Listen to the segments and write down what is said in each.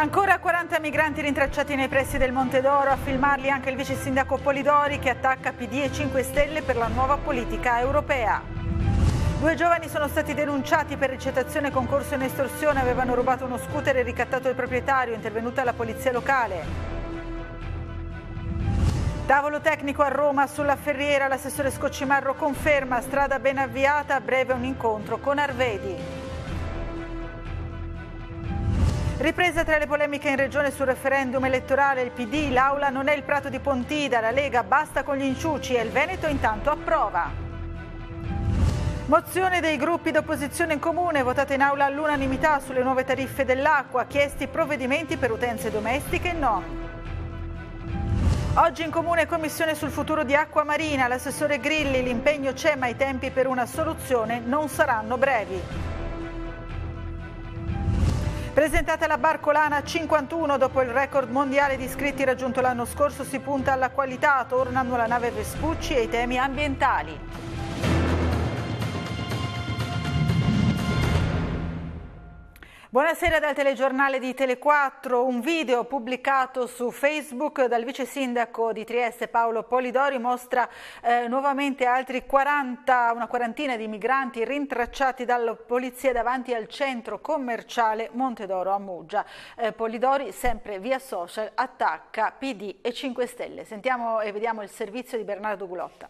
Ancora 40 migranti rintracciati nei pressi del Monte d'Oro, a filmarli anche il vice sindaco Polidori che attacca PD e 5 Stelle per la nuova politica europea. Due giovani sono stati denunciati per ricettazione, concorso in estorsione, avevano rubato uno scooter e ricattato il proprietario, intervenuta la polizia locale. Tavolo tecnico a Roma sulla Ferriera, l'assessore Scoccimarro conferma, strada ben avviata, a breve un incontro con Arvedi. Ripresa tra le polemiche in regione sul referendum elettorale, il PD, l'Aula non è il prato di Pontida, la Lega basta con gli inciuci e il Veneto intanto approva. Mozione dei gruppi d'opposizione in comune, votata in aula all'unanimità sulle nuove tariffe dell'acqua, chiesti provvedimenti per utenze domestiche e no. Oggi in comune commissione sul futuro di acqua marina, l'assessore Grilli, l'impegno c'è ma i tempi per una soluzione non saranno brevi. Presentata la Barcolana 51 dopo il record mondiale di iscritti raggiunto l'anno scorso, si punta alla qualità, tornano la nave Vespucci e i temi ambientali. Buonasera dal telegiornale di Tele4, un video pubblicato su Facebook dal vice sindaco di Trieste Paolo Polidori mostra eh, nuovamente altri 40, una quarantina di migranti rintracciati dalla polizia davanti al centro commerciale Montedoro a Muggia. Eh, Polidori sempre via social attacca PD e 5 Stelle. Sentiamo e vediamo il servizio di Bernardo Gulotta.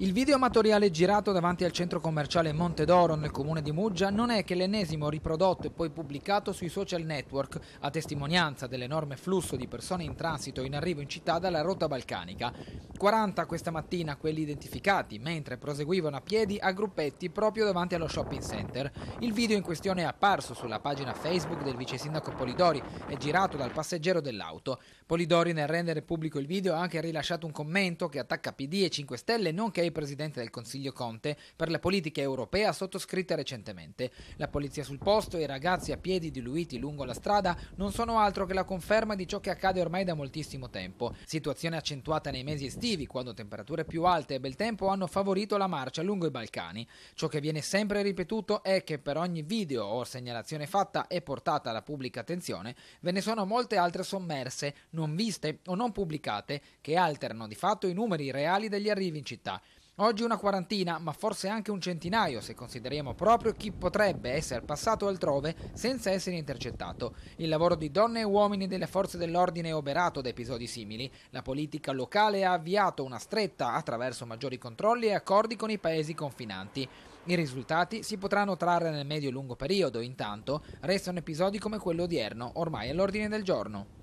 Il video amatoriale girato davanti al centro commerciale Monte d'Oro nel comune di Muggia non è che l'ennesimo riprodotto e poi pubblicato sui social network, a testimonianza dell'enorme flusso di persone in transito in arrivo in città dalla rotta balcanica. 40 questa mattina quelli identificati, mentre proseguivano a piedi a gruppetti proprio davanti allo shopping center. Il video in questione è apparso sulla pagina Facebook del vice sindaco Polidori e girato dal passeggero dell'auto. Polidori nel rendere pubblico il video ha anche rilasciato un commento che attacca PD e 5 Stelle nonché dei Presidente del Consiglio Conte per la politica europea sottoscritta recentemente. La polizia sul posto e i ragazzi a piedi diluiti lungo la strada non sono altro che la conferma di ciò che accade ormai da moltissimo tempo. Situazione accentuata nei mesi estivi, quando temperature più alte e bel tempo hanno favorito la marcia lungo i Balcani. Ciò che viene sempre ripetuto è che per ogni video o segnalazione fatta e portata alla pubblica attenzione, ve ne sono molte altre sommerse, non viste o non pubblicate, che alterano di fatto i numeri reali degli arrivi in città. Oggi una quarantina, ma forse anche un centinaio se consideriamo proprio chi potrebbe essere passato altrove senza essere intercettato. Il lavoro di donne e uomini delle forze dell'ordine è oberato da episodi simili. La politica locale ha avviato una stretta attraverso maggiori controlli e accordi con i paesi confinanti. I risultati si potranno trarre nel medio e lungo periodo, intanto restano episodi come quello odierno, ormai all'ordine del giorno.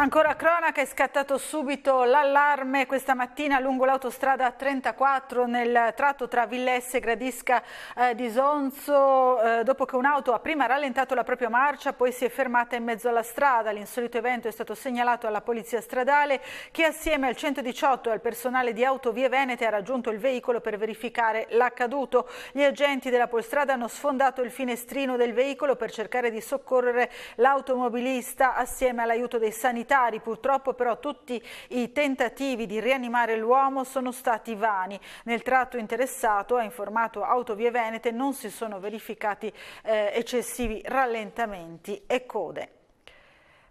Ancora cronaca, è scattato subito l'allarme questa mattina lungo l'autostrada 34 nel tratto tra Villesse e Gradisca eh, di Sonzo eh, dopo che un'auto ha prima rallentato la propria marcia poi si è fermata in mezzo alla strada. L'insolito evento è stato segnalato alla polizia stradale che assieme al 118 e al personale di Autovie Venete ha raggiunto il veicolo per verificare l'accaduto. Gli agenti della polstrada hanno sfondato il finestrino del veicolo per cercare di soccorrere l'automobilista assieme all'aiuto dei sanitari sanitari. Purtroppo però tutti i tentativi di rianimare l'uomo sono stati vani. Nel tratto interessato, ha informato Autovie Venete, non si sono verificati eh, eccessivi rallentamenti e code.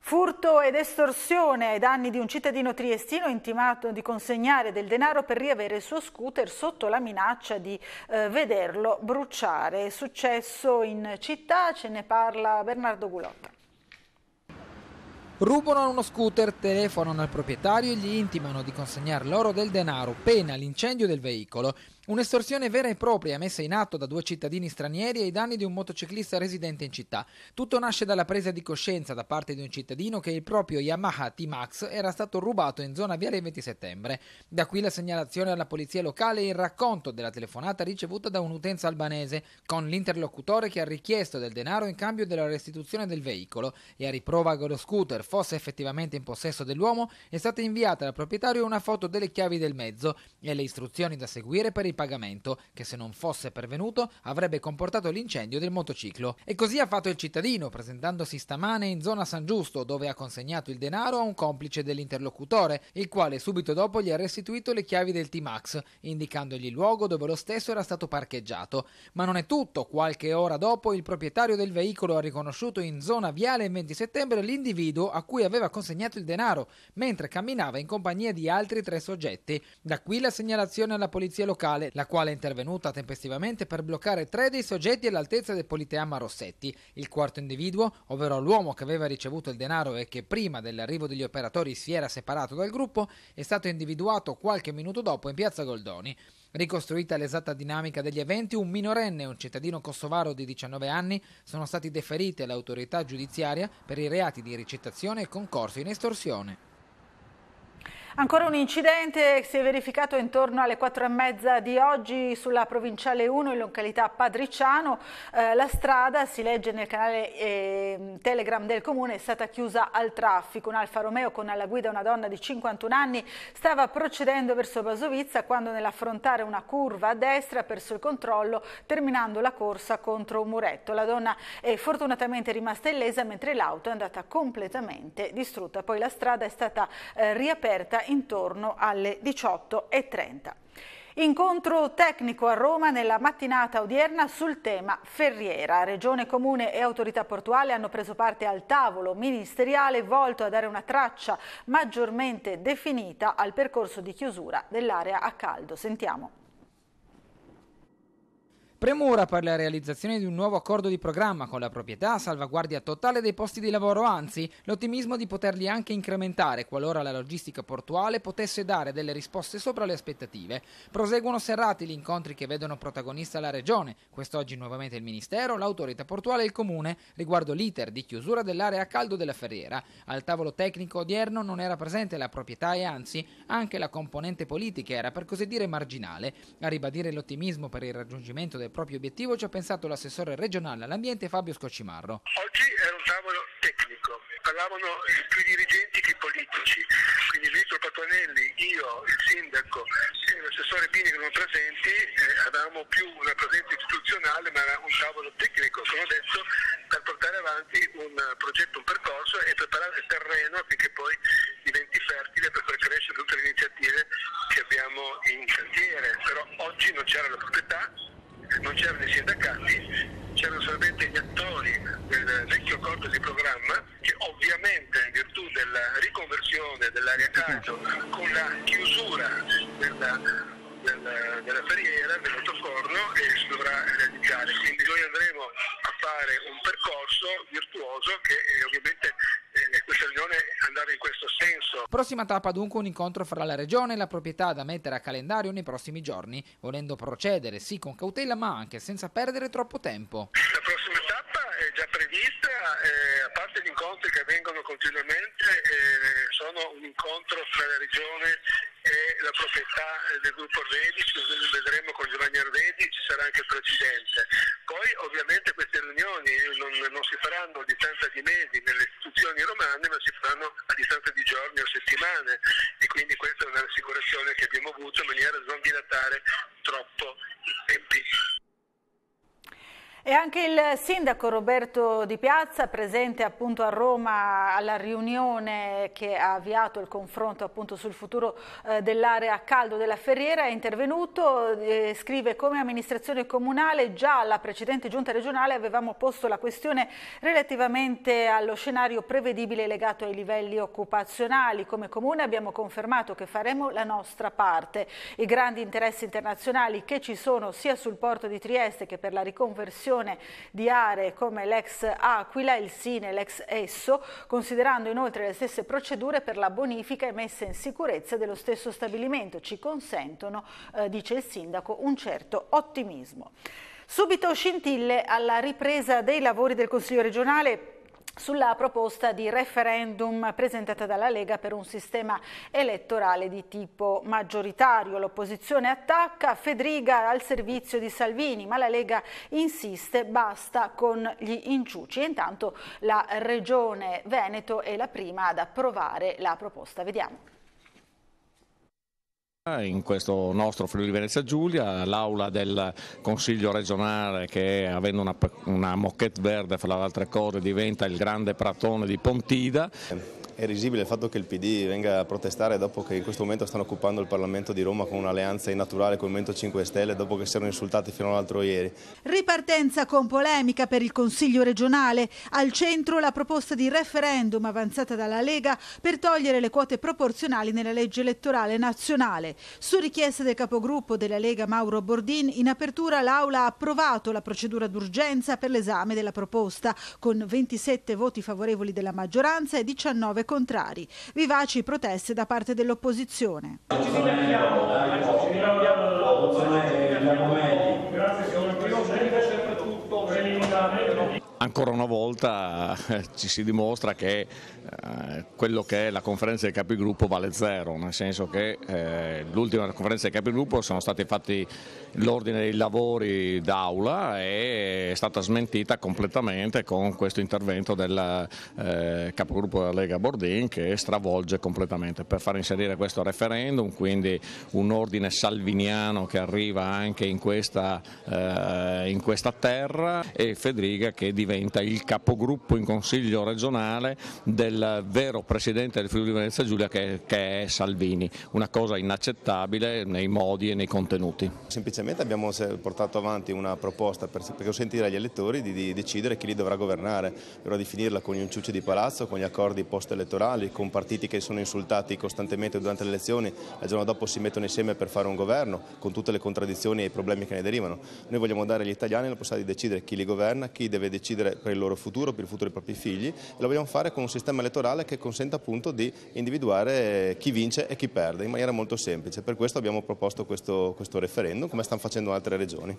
Furto ed estorsione ai danni di un cittadino triestino intimato di consegnare del denaro per riavere il suo scooter sotto la minaccia di eh, vederlo bruciare. È successo in città, ce ne parla Bernardo Gulotta. Rubano uno scooter, telefonano al proprietario e gli intimano di consegnare loro del denaro, pena l'incendio del veicolo. Un'estorsione vera e propria messa in atto da due cittadini stranieri ai danni di un motociclista residente in città. Tutto nasce dalla presa di coscienza da parte di un cittadino che il proprio Yamaha T-Max era stato rubato in zona Viale 20 Settembre. Da qui la segnalazione alla polizia locale e il racconto della telefonata ricevuta da un'utenza albanese con l'interlocutore che ha richiesto del denaro in cambio della restituzione del veicolo e a riprova che lo scooter fosse effettivamente in possesso dell'uomo è stata inviata al proprietario una foto delle chiavi del mezzo e le istruzioni da seguire per il pagamento, che se non fosse pervenuto avrebbe comportato l'incendio del motociclo. E così ha fatto il cittadino, presentandosi stamane in zona San Giusto, dove ha consegnato il denaro a un complice dell'interlocutore, il quale subito dopo gli ha restituito le chiavi del T-Max, indicandogli il luogo dove lo stesso era stato parcheggiato. Ma non è tutto, qualche ora dopo il proprietario del veicolo ha riconosciuto in zona viale 20 settembre l'individuo a cui aveva consegnato il denaro, mentre camminava in compagnia di altri tre soggetti. Da qui la segnalazione alla polizia locale Postale, la quale è intervenuta tempestivamente per bloccare tre dei soggetti all'altezza del Politeama Rossetti. Il quarto individuo, ovvero l'uomo che aveva ricevuto il denaro e che prima dell'arrivo degli operatori si era separato dal gruppo, è stato individuato qualche minuto dopo in piazza Goldoni. Ricostruita l'esatta dinamica degli eventi, un minorenne e un cittadino kosovaro di 19 anni sono stati deferiti all'autorità giudiziaria per i reati di ricettazione e concorso in estorsione. Ancora un incidente si è verificato intorno alle quattro e mezza di oggi sulla provinciale 1 in località Padriciano. Eh, la strada, si legge nel canale eh, Telegram del comune, è stata chiusa al traffico. Un Alfa Romeo con alla guida una donna di 51 anni stava procedendo verso Basovizza quando nell'affrontare una curva a destra ha perso il controllo terminando la corsa contro un muretto. La donna è fortunatamente rimasta illesa mentre l'auto è andata completamente distrutta. Poi la strada è stata eh, riaperta intorno alle 18.30. Incontro tecnico a Roma nella mattinata odierna sul tema ferriera. Regione, Comune e Autorità Portuale hanno preso parte al tavolo ministeriale volto a dare una traccia maggiormente definita al percorso di chiusura dell'area a caldo. Sentiamo. Premura per la realizzazione di un nuovo accordo di programma con la proprietà, salvaguardia totale dei posti di lavoro, anzi l'ottimismo di poterli anche incrementare qualora la logistica portuale potesse dare delle risposte sopra le aspettative. Proseguono serrati gli incontri che vedono protagonista la Regione, quest'oggi nuovamente il Ministero, l'autorità portuale e il Comune, riguardo l'iter di chiusura dell'area a caldo della ferriera. Al tavolo tecnico odierno non era presente la proprietà e anzi anche la componente politica era per così dire marginale. A ribadire l'ottimismo per il raggiungimento del proprio obiettivo ci ha pensato l'assessore regionale all'ambiente Fabio Scocimarro. Oggi è un tavolo tecnico, parlavano più i dirigenti che i politici, quindi il ministro Patonelli, io, il sindaco e l'assessore Pini che non presenti, eh, avevamo più una presenza istituzionale ma era un tavolo tecnico, sono adesso per portare avanti un progetto, un percorso e preparare il terreno affinché poi diventi fertile per far crescere tutte le iniziative che abbiamo in cantiere, però oggi non c'era la proprietà, non c'erano i sindacati, c'erano solamente gli attori del vecchio corpo di programma che ovviamente in virtù della riconversione dell'area calcio con la chiusura della, della, della feriera dell'autoforno e si dovrà realizzare. Quindi noi andremo a fare un percorso virtuoso che eh, ovviamente eh, questa riunione andare in questo senso. Prossima tappa dunque un incontro fra la regione e la proprietà da mettere a calendario nei prossimi giorni, volendo procedere sì con cautela ma anche senza perdere troppo tempo. La prossima già prevista, eh, a parte gli incontri che avvengono continuamente, eh, sono un incontro tra la regione e la proprietà eh, del gruppo Arvedi, vedremo con Giovanni Arredi, ci sarà anche il presidente. Poi ovviamente queste riunioni non, non si faranno a distanza di mesi nelle istituzioni romane, ma si faranno a distanza di giorni o settimane e quindi questa è una rassicurazione che abbiamo avuto in maniera da non dilatare troppo e anche il sindaco Roberto Di Piazza, presente appunto a Roma alla riunione che ha avviato il confronto appunto sul futuro eh, dell'area a caldo della Ferriera, è intervenuto, eh, scrive come amministrazione comunale già alla precedente giunta regionale avevamo posto la questione relativamente allo scenario prevedibile legato ai livelli occupazionali. Come comune abbiamo confermato che faremo la nostra parte. I grandi interessi internazionali che ci sono sia sul porto di Trieste che per la riconversione gestione di aree come l'ex Aquila, il Sine, l'ex Esso, considerando inoltre le stesse procedure per la bonifica e messa in sicurezza dello stesso stabilimento. Ci consentono, eh, dice il sindaco, un certo ottimismo. Subito scintille alla ripresa dei lavori del Consiglio regionale sulla proposta di referendum presentata dalla Lega per un sistema elettorale di tipo maggioritario. L'opposizione attacca Federica al servizio di Salvini, ma la Lega insiste basta con gli inciuci. intanto la Regione Veneto è la prima ad approvare la proposta. Vediamo. In questo nostro Friuli Venezia Giulia, l'aula del Consiglio regionale che avendo una, una moquette verde fra le altre cose diventa il grande pratone di Pontida è risibile il fatto che il PD venga a protestare dopo che in questo momento stanno occupando il Parlamento di Roma con un'alleanza innaturale con il Movimento 5 Stelle dopo che si erano insultati fino all'altro ieri. Ripartenza con polemica per il Consiglio regionale. Al centro la proposta di referendum avanzata dalla Lega per togliere le quote proporzionali nella legge elettorale nazionale. Su richiesta del capogruppo della Lega Mauro Bordin, in apertura l'Aula ha approvato la procedura d'urgenza per l'esame della proposta con 27 voti favorevoli della maggioranza e 19 contrari. Vivaci proteste da parte dell'opposizione. Ci ancora una volta eh, ci si dimostra che eh, quello che è la conferenza del capigruppo vale zero, nel senso che eh, l'ultima conferenza del capigruppo sono stati fatti l'ordine dei lavori d'aula e è stata smentita completamente con questo intervento del capogruppo della Lega Bordin che stravolge completamente per far inserire questo referendum, quindi un ordine salviniano che arriva anche in questa, in questa terra e Federica che diventa diventa il capogruppo in Consiglio regionale del vero Presidente del Friuli Venezia Giulia che, che è Salvini, una cosa inaccettabile nei modi e nei contenuti. Semplicemente abbiamo portato avanti una proposta per, per consentire agli elettori di, di, decidere chi li dovrà governare, però di finirla con gli inciucci di palazzo, con gli accordi post-elettorali, con partiti che sono insultati costantemente durante le elezioni, e il giorno dopo si mettono insieme per fare un governo, con tutte le contraddizioni e i problemi che ne derivano. Noi vogliamo dare agli italiani la possibilità di decidere chi li governa, chi deve decidere decidere per il loro futuro, per il futuro dei propri figli, e lo vogliamo fare con un sistema elettorale che consenta appunto di individuare chi vince e chi perde in maniera molto semplice. Per questo abbiamo proposto questo, questo referendum, come stanno facendo altre regioni.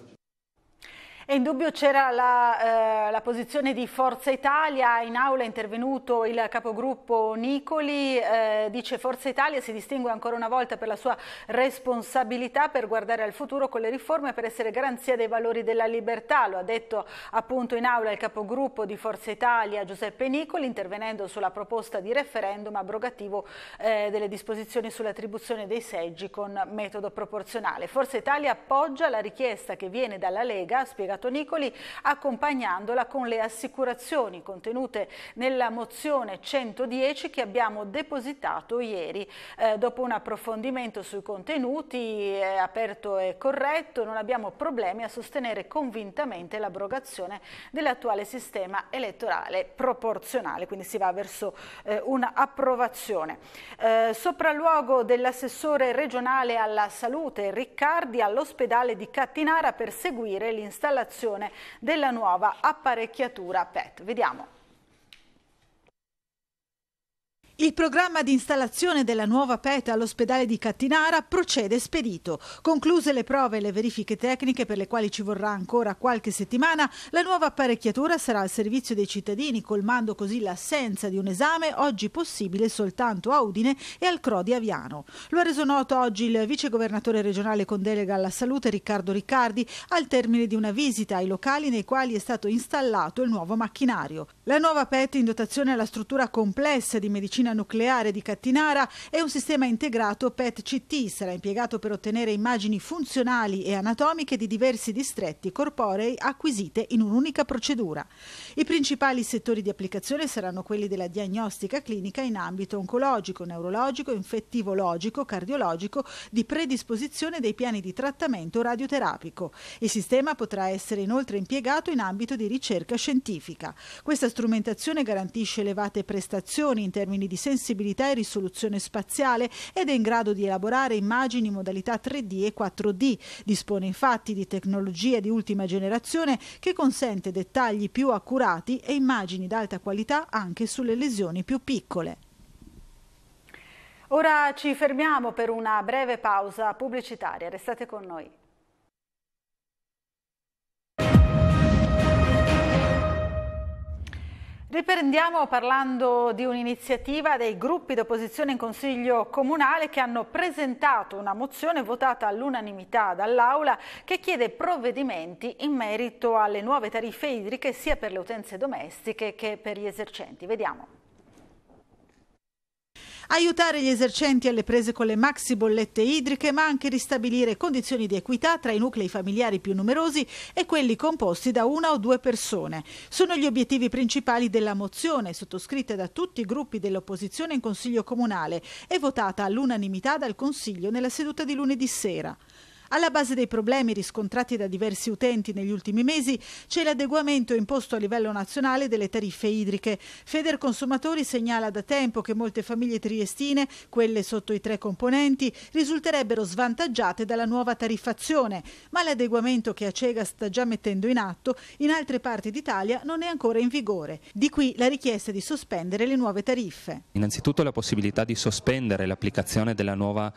È indubbio dubbio c'era la, eh, la, posizione di Forza Italia, in aula è intervenuto il capogruppo Nicoli, eh, dice Forza Italia si distingue ancora una volta per la sua responsabilità per guardare al futuro con le riforme, per essere garanzia dei valori della libertà, lo ha detto appunto in aula il capogruppo di Forza Italia Giuseppe Nicoli intervenendo sulla proposta di referendum abrogativo eh, delle disposizioni sull'attribuzione dei seggi con metodo proporzionale. Forza Italia appoggia la richiesta che viene dalla Lega, spiegato Renato Nicoli, accompagnandola con le assicurazioni contenute nella mozione 110 che abbiamo depositato ieri. Eh, dopo un approfondimento sui contenuti, eh, aperto e corretto, non abbiamo problemi a sostenere convintamente l'abrogazione dell'attuale sistema elettorale proporzionale, quindi si va verso eh, un'approvazione. Eh, sopralluogo dell'assessore regionale alla salute Riccardi all'ospedale di Cattinara per seguire l'installazione realizzazione della nuova apparecchiatura PET. Vediamo. Il programma di installazione della nuova PET all'ospedale di Cattinara procede spedito. Concluse le prove e le verifiche tecniche per le quali ci vorrà ancora qualche settimana, la nuova apparecchiatura sarà al servizio dei cittadini, colmando così l'assenza di un esame oggi possibile soltanto a Udine e al CRO di Aviano. Lo ha reso noto oggi il vicegovernatore regionale con delega alla salute Riccardo Riccardi al termine di una visita ai locali nei quali è stato installato il nuovo macchinario. La nuova PET in dotazione alla struttura complessa di medicina centralina nucleare di Cattinara e un sistema integrato PET-CT sarà impiegato per ottenere immagini funzionali e anatomiche di diversi distretti corporei acquisite in un'unica procedura. I principali settori di applicazione saranno quelli della diagnostica clinica in ambito oncologico, neurologico, infettivologico, cardiologico, di predisposizione dei piani di trattamento radioterapico. Il sistema potrà essere inoltre impiegato in ambito di ricerca scientifica. Questa strumentazione garantisce elevate prestazioni in termini di sensibilità e risoluzione spaziale ed è in grado di elaborare immagini in modalità 3D e 4D. Dispone infatti di tecnologia di ultima generazione che consente dettagli più accurati e immagini d'alta qualità anche sulle lesioni più piccole. Ora ci fermiamo per una breve pausa pubblicitaria. Restate con noi. Riprendiamo parlando di un'iniziativa dei gruppi d'opposizione in Consiglio Comunale che hanno presentato una mozione votata all'unanimità dall'Aula che chiede provvedimenti in merito alle nuove tariffe idriche sia per le utenze domestiche che per gli esercenti. Vediamo aiutare gli esercenti alle prese con le maxi bollette idriche, ma anche ristabilire condizioni di equità tra i nuclei familiari più numerosi e quelli composti da una o due persone. Sono gli obiettivi principali della mozione, sottoscritta da tutti i gruppi dell'opposizione in Consiglio Comunale e votata all'unanimità dal Consiglio nella seduta di lunedì sera. Alla base dei problemi riscontrati da diversi utenti negli ultimi mesi c'è l'adeguamento imposto a livello nazionale delle tariffe idriche. Feder Consumatori segnala da tempo che molte famiglie triestine, quelle sotto i tre componenti, risulterebbero svantaggiate dalla nuova tariffazione, ma l'adeguamento che Acega sta già mettendo in atto in altre parti d'Italia non è ancora in vigore. Di qui la richiesta di sospendere le nuove tariffe. Innanzitutto la possibilità di sospendere l'applicazione della nuova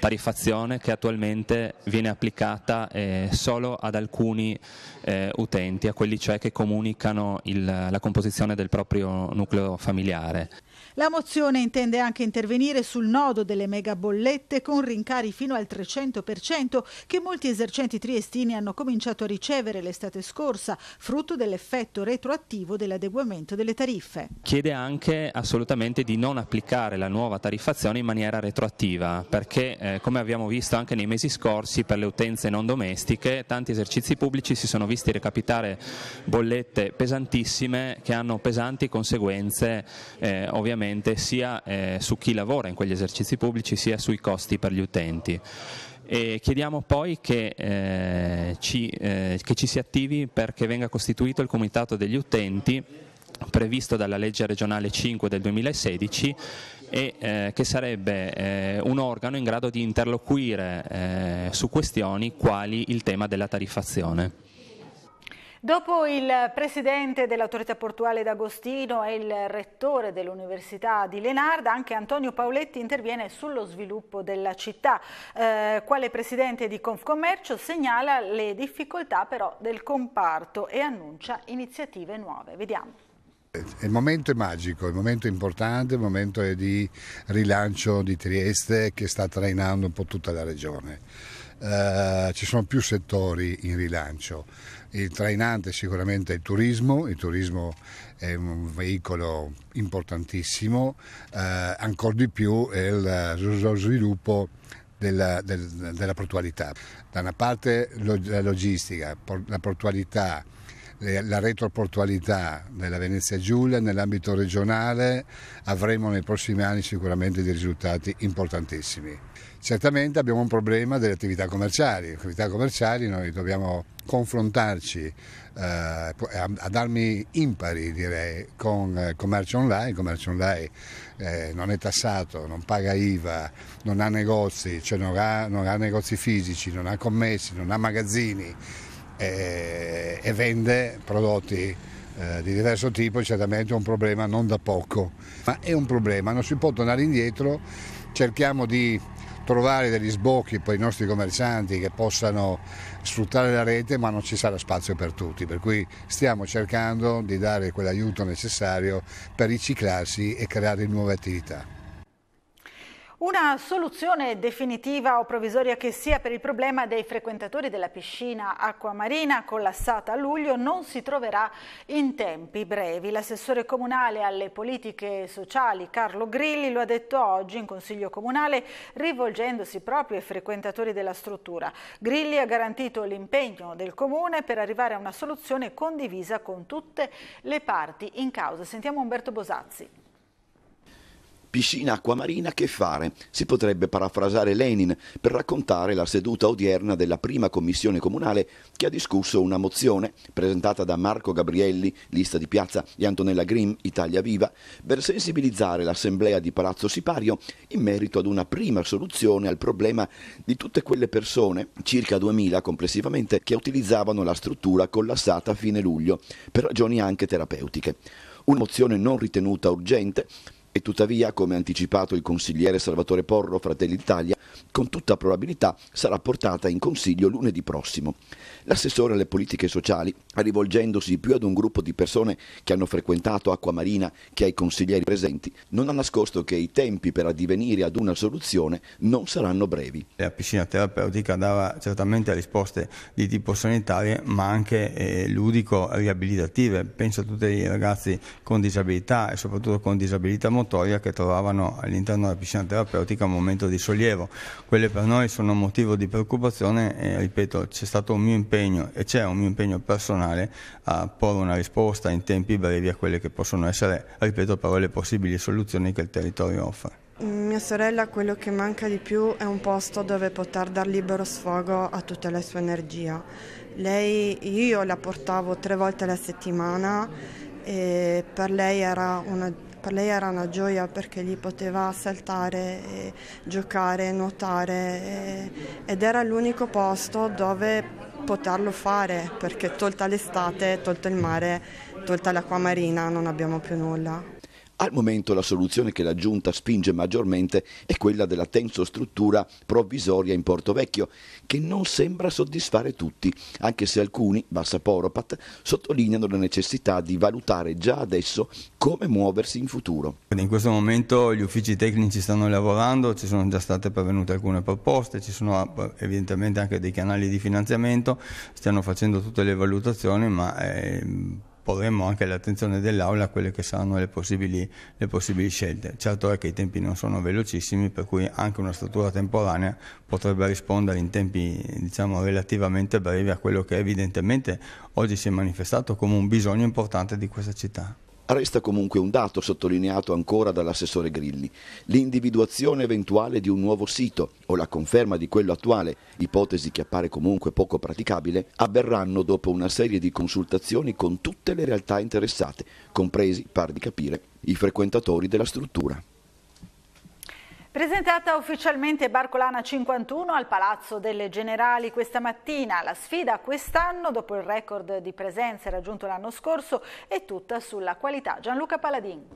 tariffazione che attualmente viene viene applicata eh, solo ad alcuni eh, utenti, a quelli cioè che comunicano il, la composizione del proprio nucleo familiare. La mozione intende anche intervenire sul nodo delle megabollette con rincari fino al 300% che molti esercenti triestini hanno cominciato a ricevere l'estate scorsa, frutto dell'effetto retroattivo dell'adeguamento delle tariffe. Chiede anche assolutamente di non applicare la nuova tariffazione in maniera retroattiva, perché eh, come abbiamo visto anche nei mesi scorsi per le utenze non domestiche, tanti esercizi pubblici si sono visti recapitare bollette pesantissime che hanno pesanti conseguenze eh, ovviamente ovviamente sia eh, su chi lavora in quegli esercizi pubblici sia sui costi per gli utenti. E chiediamo poi che, eh, ci, eh, che ci si attivi perché venga costituito il Comitato degli Utenti previsto dalla legge regionale 5 del 2016 e eh, che sarebbe eh, un organo in grado di interloquire eh, su questioni quali il tema della tariffazione. Dopo il presidente dell'autorità portuale d'Agostino e il rettore dell'Università di Lenarda, anche Antonio Paoletti interviene sullo sviluppo della città. Eh, quale presidente di Confcommercio segnala le difficoltà però del comparto e annuncia iniziative nuove. Vediamo. Il momento è magico, il momento è importante, il momento è di rilancio di Trieste che sta trainando un po' tutta la regione. Eh, ci sono più settori in rilancio. Il trainante sicuramente è il turismo, il turismo è un veicolo importantissimo, eh, ancora di più è lo sviluppo della, del, della, portualità. Da una parte lo, la logistica, por, la portualità, le, la retroportualità della Venezia Giulia nell'ambito regionale avremo nei prossimi anni sicuramente dei risultati importantissimi. Certamente abbiamo un problema delle attività commerciali, le attività commerciali noi dobbiamo confrontarci eh, a, darmi impari direi con il eh, commercio online, il commercio online eh, non è tassato, non paga IVA, non ha negozi, cioè non ha, non ha negozi fisici, non ha commessi, non ha magazzini eh, e vende prodotti eh, di diverso tipo certamente è un problema non da poco, ma è un problema, non si può tornare indietro, cerchiamo di trovare degli sbocchi per i nostri commercianti che possano sfruttare la rete, ma non ci sarà spazio per tutti, per cui stiamo cercando di dare quell'aiuto necessario per riciclarsi e creare nuove attività. Una soluzione definitiva o provvisoria che sia per il problema dei frequentatori della piscina acquamarina collassata a luglio non si troverà in tempi brevi. L'assessore comunale alle politiche sociali Carlo Grilli lo ha detto oggi in Consiglio Comunale rivolgendosi proprio ai frequentatori della struttura. Grilli ha garantito l'impegno del Comune per arrivare a una soluzione condivisa con tutte le parti in causa. Sentiamo Umberto Bosazzi piscina, acqua che fare? Si potrebbe parafrasare Lenin per raccontare la seduta odierna della prima commissione comunale che ha discusso una mozione presentata da Marco Gabrielli, lista di piazza, e Antonella Grimm, Italia Viva, per sensibilizzare l'assemblea di Palazzo Sipario in merito ad una prima soluzione al problema di tutte quelle persone, circa 2000 complessivamente, che utilizzavano la struttura collassata a fine luglio, per ragioni anche terapeutiche. Una mozione non ritenuta urgente, e tuttavia, come anticipato il consigliere Salvatore Porro, Fratelli d'Italia, con tutta probabilità sarà portata in Consiglio lunedì prossimo. L'assessore alle politiche sociali, rivolgendosi più ad un gruppo di persone che hanno frequentato Acquamarina che ai consiglieri presenti, non ha nascosto che i tempi per addivenire ad una soluzione non saranno brevi. La piscina terapeutica dava certamente risposte di tipo sanitario ma anche eh, ludico-riabilitative. Penso a tutti i ragazzi con disabilità e soprattutto con disabilità motoria che trovavano all'interno della piscina terapeutica un momento di sollievo quelle per noi sono motivo di preoccupazione e ripeto c'è stato un mio impegno e c'è un mio impegno personale a porre una risposta in tempi brevi a quelle che possono essere, ripeto, però le possibili soluzioni che il territorio offre. Mm, mia sorella quello che manca di più è un posto dove poter dar libero sfogo a tutta la sua energia. Lei, io la portavo tre volte alla settimana e per lei era una, per lei era una gioia perché lì poteva saltare, giocare, nuotare ed era l'unico posto dove poterlo fare perché tolta l'estate, tolta il mare, tolta l'acqua marina non abbiamo più nulla. Al momento la soluzione che la Giunta spinge maggiormente è quella della tensostruttura provvisoria in Porto Vecchio, che non sembra soddisfare tutti, anche se alcuni, Bassa Poropat, sottolineano la necessità di valutare già adesso come muoversi in futuro. In questo momento gli uffici tecnici stanno lavorando, ci sono già state pervenute alcune proposte, ci sono ah, evidentemente anche dei canali di finanziamento, stiano facendo tutte le valutazioni, ma... È ehm, porremo anche all'attenzione dell'Aula quelle che saranno le possibili, le possibili, scelte. Certo è che i tempi non sono velocissimi, per cui anche una struttura temporanea potrebbe rispondere in tempi diciamo, relativamente brevi a quello che evidentemente oggi si è manifestato come un bisogno importante di questa città. Resta comunque un dato sottolineato ancora dall'assessore Grilli, l'individuazione eventuale di un nuovo sito o la conferma di quello attuale, ipotesi che appare comunque poco praticabile, avverranno dopo una serie di consultazioni con tutte le realtà interessate, compresi, par di capire, i frequentatori della struttura. Presentata ufficialmente Barcolana 51 al Palazzo delle Generali questa mattina, la sfida quest'anno, dopo il record di presenze raggiunto l'anno scorso, è tutta sulla qualità. Gianluca Paladin.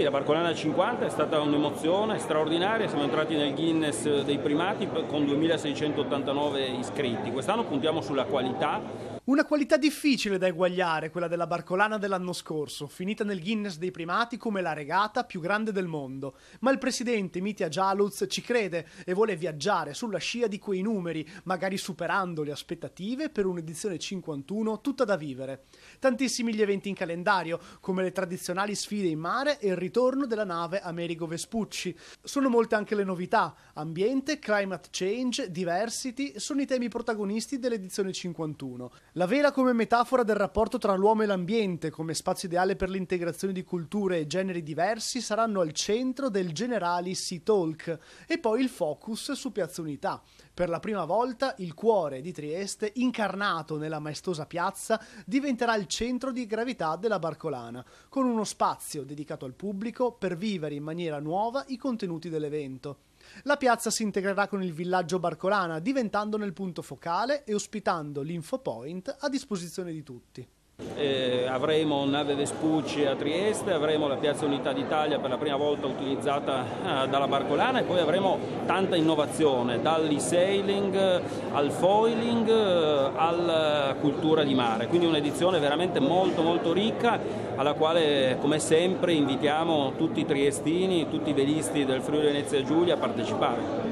La Barcolana 50 è stata un'emozione straordinaria, siamo entrati nel Guinness dei primati con 2689 iscritti. Quest'anno puntiamo sulla qualità una qualità difficile da eguagliare, quella della Barcolana dell'anno scorso, finita nel Guinness dei primati come la regata più grande del mondo. Ma il presidente Mitya Jaluz ci crede e vuole viaggiare sulla scia di quei numeri, magari superando le aspettative per un'edizione 51 tutta da vivere. Tantissimi gli eventi in calendario, come le tradizionali sfide in mare e il ritorno della nave Amerigo Vespucci. Sono molte anche le novità: ambiente, climate change, diversity sono i temi protagonisti dell'edizione 51. La vela come metafora del rapporto tra l'uomo e l'ambiente, come spazio ideale per l'integrazione di culture e generi diversi, saranno al centro del Generali Sea Talk e poi il focus su Piazza Unità. Per la prima volta il cuore di Trieste, incarnato nella maestosa piazza, diventerà il centro di gravità della Barcolana, con uno spazio dedicato al pubblico per vivere in maniera nuova i contenuti dell'evento. La piazza si integrerà con il villaggio Barcolana, diventandone il punto focale e ospitando l'InfoPoint a disposizione di tutti. Eh, avremo nave Vespucci a Trieste, avremo la Piazza Unità d'Italia per la prima volta utilizzata eh, dalla Barcolana e poi avremo tanta innovazione, dall'e-sailing al foiling eh, alla cultura di mare, quindi un'edizione veramente molto molto ricca alla quale come sempre invitiamo tutti i triestini, tutti i velisti del Friuli Venezia Giulia a partecipare.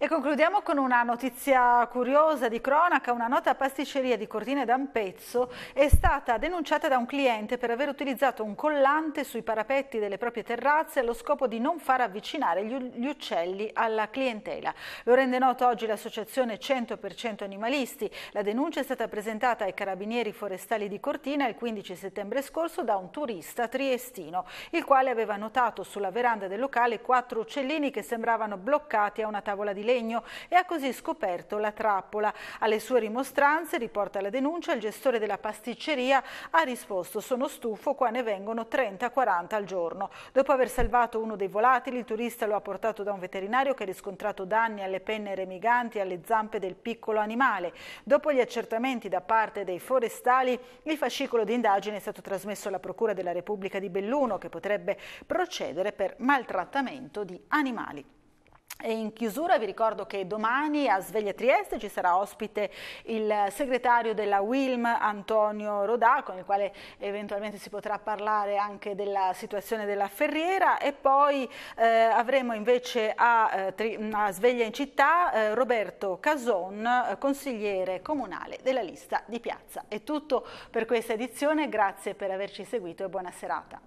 E concludiamo con una notizia curiosa di cronaca. Una nota pasticceria di Cortina d'Ampezzo è stata denunciata da un cliente per aver utilizzato un collante sui parapetti delle proprie terrazze allo scopo di non far avvicinare gli uccelli alla clientela. Lo rende noto oggi l'associazione 100% Animalisti. La denuncia è stata presentata ai carabinieri forestali di Cortina il 15 settembre scorso da un turista triestino, il quale aveva notato sulla veranda del locale quattro uccellini che sembravano bloccati a una tavola di legno e ha così scoperto la trappola. Alle sue rimostranze, riporta la denuncia, il gestore della pasticceria ha risposto sono stufo, qua ne vengono 30-40 al giorno. Dopo aver salvato uno dei volatili, il turista lo ha portato da un veterinario che ha riscontrato danni alle penne remiganti e alle zampe del piccolo animale. Dopo gli accertamenti da parte dei forestali, il fascicolo di indagine è stato trasmesso alla Procura della Repubblica di Belluno che potrebbe procedere per maltrattamento di animali. E in chiusura vi ricordo che domani a Sveglia Trieste ci sarà ospite il segretario della WILM Antonio Rodà con il quale eventualmente si potrà parlare anche della situazione della ferriera e poi eh, avremo invece a, eh, a, Sveglia in città eh, Roberto Cason, eh, consigliere comunale della lista di piazza. È tutto per questa edizione, grazie per averci seguito e buona serata.